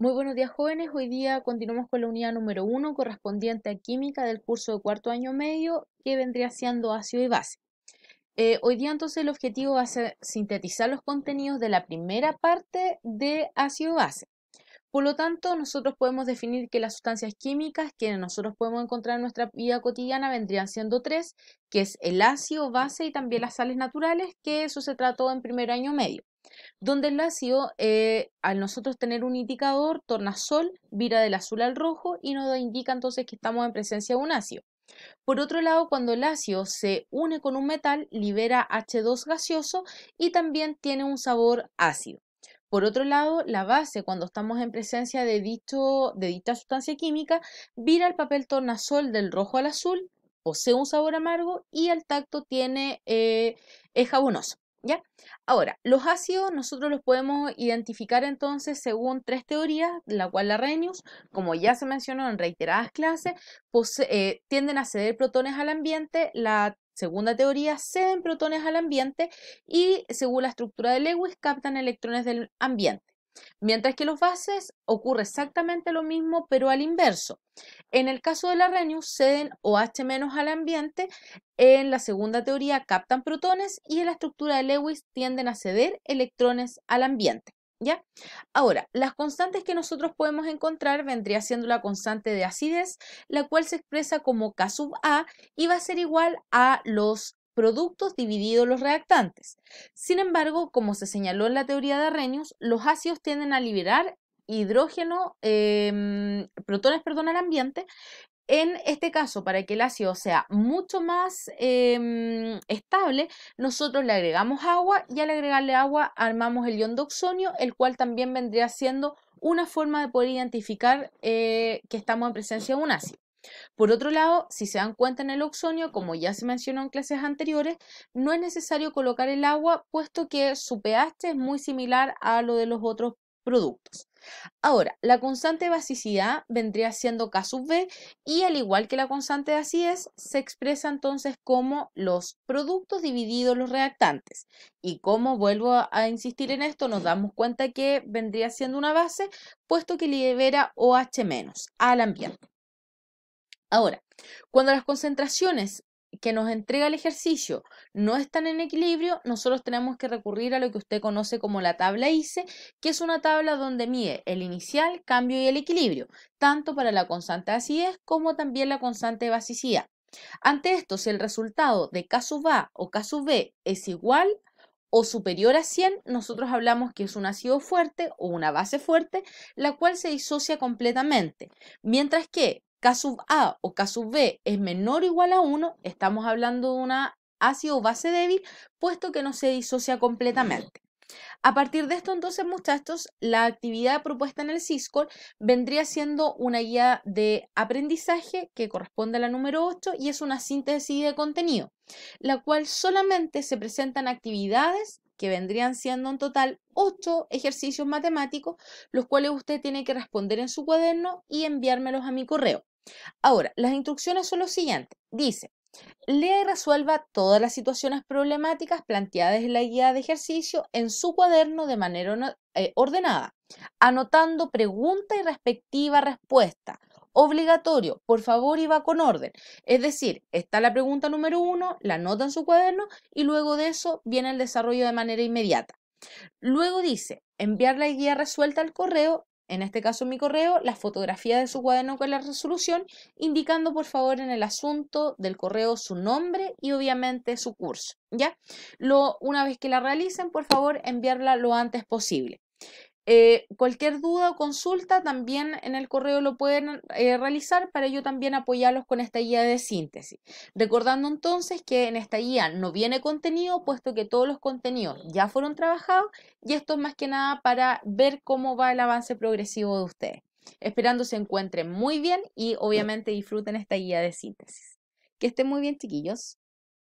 Muy buenos días jóvenes, hoy día continuamos con la unidad número 1 correspondiente a química del curso de cuarto año medio que vendría siendo ácido y base. Eh, hoy día entonces el objetivo va a ser sintetizar los contenidos de la primera parte de ácido y base. Por lo tanto, nosotros podemos definir que las sustancias químicas que nosotros podemos encontrar en nuestra vida cotidiana vendrían siendo tres, que es el ácido, base y también las sales naturales, que eso se trató en primer año medio donde el ácido, eh, al nosotros tener un indicador, tornasol, vira del azul al rojo y nos indica entonces que estamos en presencia de un ácido. Por otro lado, cuando el ácido se une con un metal, libera H2 gaseoso y también tiene un sabor ácido. Por otro lado, la base, cuando estamos en presencia de, dicho, de dicha sustancia química, vira el papel tornasol del rojo al azul, posee un sabor amargo y al tacto tiene, eh, es jabonoso. ¿Ya? Ahora, los ácidos nosotros los podemos identificar entonces según tres teorías, la cual la Renius, como ya se mencionó en reiteradas clases, eh, tienden a ceder protones al ambiente, la segunda teoría ceden protones al ambiente y según la estructura de Lewis captan electrones del ambiente. Mientras que los bases ocurre exactamente lo mismo, pero al inverso. En el caso de la Renius, ceden OH- al ambiente, en la segunda teoría captan protones y en la estructura de Lewis tienden a ceder electrones al ambiente. ¿Ya? Ahora, las constantes que nosotros podemos encontrar vendría siendo la constante de acidez, la cual se expresa como K sub A y va a ser igual a los productos divididos los reactantes. Sin embargo, como se señaló en la teoría de Arrhenius, los ácidos tienden a liberar hidrógeno, em, protones, perdón, al ambiente. En este caso, para que el ácido sea mucho más em, estable, nosotros le agregamos agua y al agregarle agua armamos el ion de oxonio, el cual también vendría siendo una forma de poder identificar eh, que estamos en presencia de un ácido. Por otro lado, si se dan cuenta en el oxonio, como ya se mencionó en clases anteriores, no es necesario colocar el agua, puesto que su pH es muy similar a lo de los otros productos. Ahora, la constante de basicidad vendría siendo K sub B y al igual que la constante de acidez, se expresa entonces como los productos divididos los reactantes. Y como vuelvo a insistir en esto, nos damos cuenta que vendría siendo una base, puesto que libera OH- al ambiente. Ahora, cuando las concentraciones que nos entrega el ejercicio no están en equilibrio, nosotros tenemos que recurrir a lo que usted conoce como la tabla ICE, que es una tabla donde mide el inicial, cambio y el equilibrio, tanto para la constante de acidez como también la constante de basicidad. Ante esto, si el resultado de sub A o sub B es igual o superior a 100, nosotros hablamos que es un ácido fuerte o una base fuerte, la cual se disocia completamente, mientras que K sub A o K sub B es menor o igual a 1, estamos hablando de una ácido o base débil, puesto que no se disocia completamente. A partir de esto, entonces, muchachos, la actividad propuesta en el CISCOL vendría siendo una guía de aprendizaje que corresponde a la número 8 y es una síntesis de contenido, la cual solamente se presentan actividades que vendrían siendo en total ocho ejercicios matemáticos, los cuales usted tiene que responder en su cuaderno y enviármelos a mi correo. Ahora, las instrucciones son los siguientes. Dice, lea y resuelva todas las situaciones problemáticas planteadas en la guía de ejercicio en su cuaderno de manera eh, ordenada, anotando pregunta y respectiva respuesta, obligatorio. Por favor, iba con orden. Es decir, está la pregunta número uno, la nota en su cuaderno y luego de eso viene el desarrollo de manera inmediata. Luego dice, enviar la guía resuelta al correo, en este caso mi correo, la fotografía de su cuaderno con la resolución, indicando por favor en el asunto del correo su nombre y obviamente su curso. ¿ya? Lo, una vez que la realicen, por favor, enviarla lo antes posible. Eh, cualquier duda o consulta también en el correo lo pueden eh, realizar para yo también apoyarlos con esta guía de síntesis. Recordando entonces que en esta guía no viene contenido, puesto que todos los contenidos ya fueron trabajados y esto es más que nada para ver cómo va el avance progresivo de ustedes. Esperando se encuentren muy bien y obviamente disfruten esta guía de síntesis. Que estén muy bien, chiquillos.